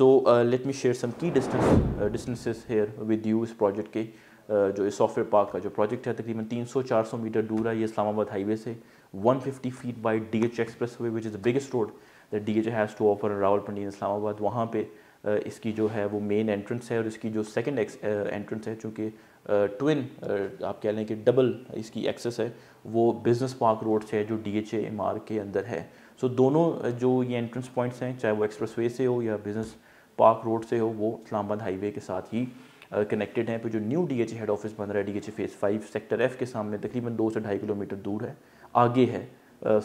So let me share some key distance distances here with you इस project के uh, जो software park का जो प्रोजेक्ट है तकरीबन 300-400 मीटर दूर है ये इस्लामाबाद हाईवे से 150 feet by D H expressway which is the biggest road that D H has to offer Rawalpindi Islamabad वहाँ पे uh, इसकी जो है वो मेन एंट्रेंस है और इसकी जो सेकेंड एंट्रेंस uh, है चूँकि ट्विन uh, आप कह लें कि डबल इसकी एक्सेस है वो बिज़नेस पार्क रोड से है जो डी एच के अंदर है सो so, दोनों जो ये एंट्रेंस पॉइंट्स हैं चाहे वो एक्सप्रेस वे से हो या बिज़नेस पार्क रोड से हो वो इस्लामाबाद हाईवे के साथ ही कनेक्टेड हैं फिर जो new D H head office बन रहा है D H A phase five sector F के सामने तकरीबन दो से ढाई किलोमीटर दूर है आगे है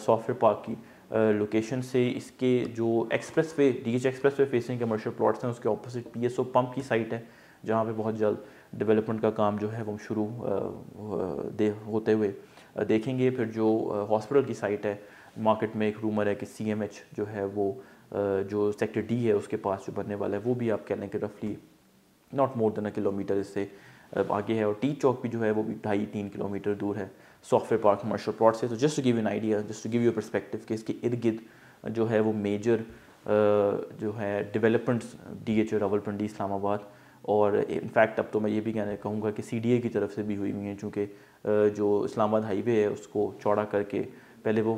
सॉफ्टवेयर पार्क की लोकेशन से इसके जो expressway D H expressway facing commercial plots हैं उसके opposite P S O pump की साइट है जहाँ पर बहुत जल्द डेवलपमेंट का काम जो है वो शुरू दे होते हुए देखेंगे फिर जो हॉस्पिटल की साइट है मार्केट में एक रूमर है कि सी जो है वो जो सेक्टर डी है उसके पास जो बनने वाला है वो भी आप कह लें कि रफली not more than a kilometer इससे आगे है और टी चौक भी जो है वो भी ढाई तीन किलोमीटर दूर है सॉफ्टवेयर पार्क कमर्शियल प्लॉट से तो just to give an idea just to give you perspective कि इसके इर्द गिर्द जो है वो मेजर जो है developments D H O Rawalpindi Islamabad और इनफैक्ट अब तो मैं ये भी कहना कहूँगा कि सी की तरफ से भी हुई हुई हैं चूँकि जो इस्लामाबाद हाईवे है उसको चौड़ा करके पहले वो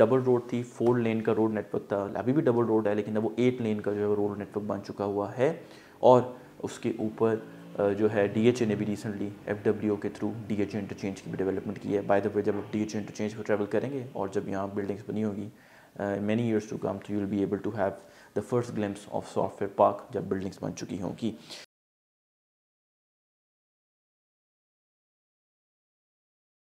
डबल रोड थी फोर लेन का रोड नेटवर्क था अभी भी डबल रोड है लेकिन अब वो एट लेन का जो है रोड नेटवर्क बन चुका हुआ है और उसके ऊपर जो है डी एच ए ने भी रिसेंटली एफ डब्ल्यू के थ्रू डी एच इंटरचेंज की भी डेवलपमेंट की है बाय द वे जब आप डी एच इंटरचेंज पर ट्रैवल करेंगे और जब यहाँ बिल्डिंग्स बनी होगी Uh, many years to come, you will be able to have the first glimpse of software park, jab buildings ban chuki honki.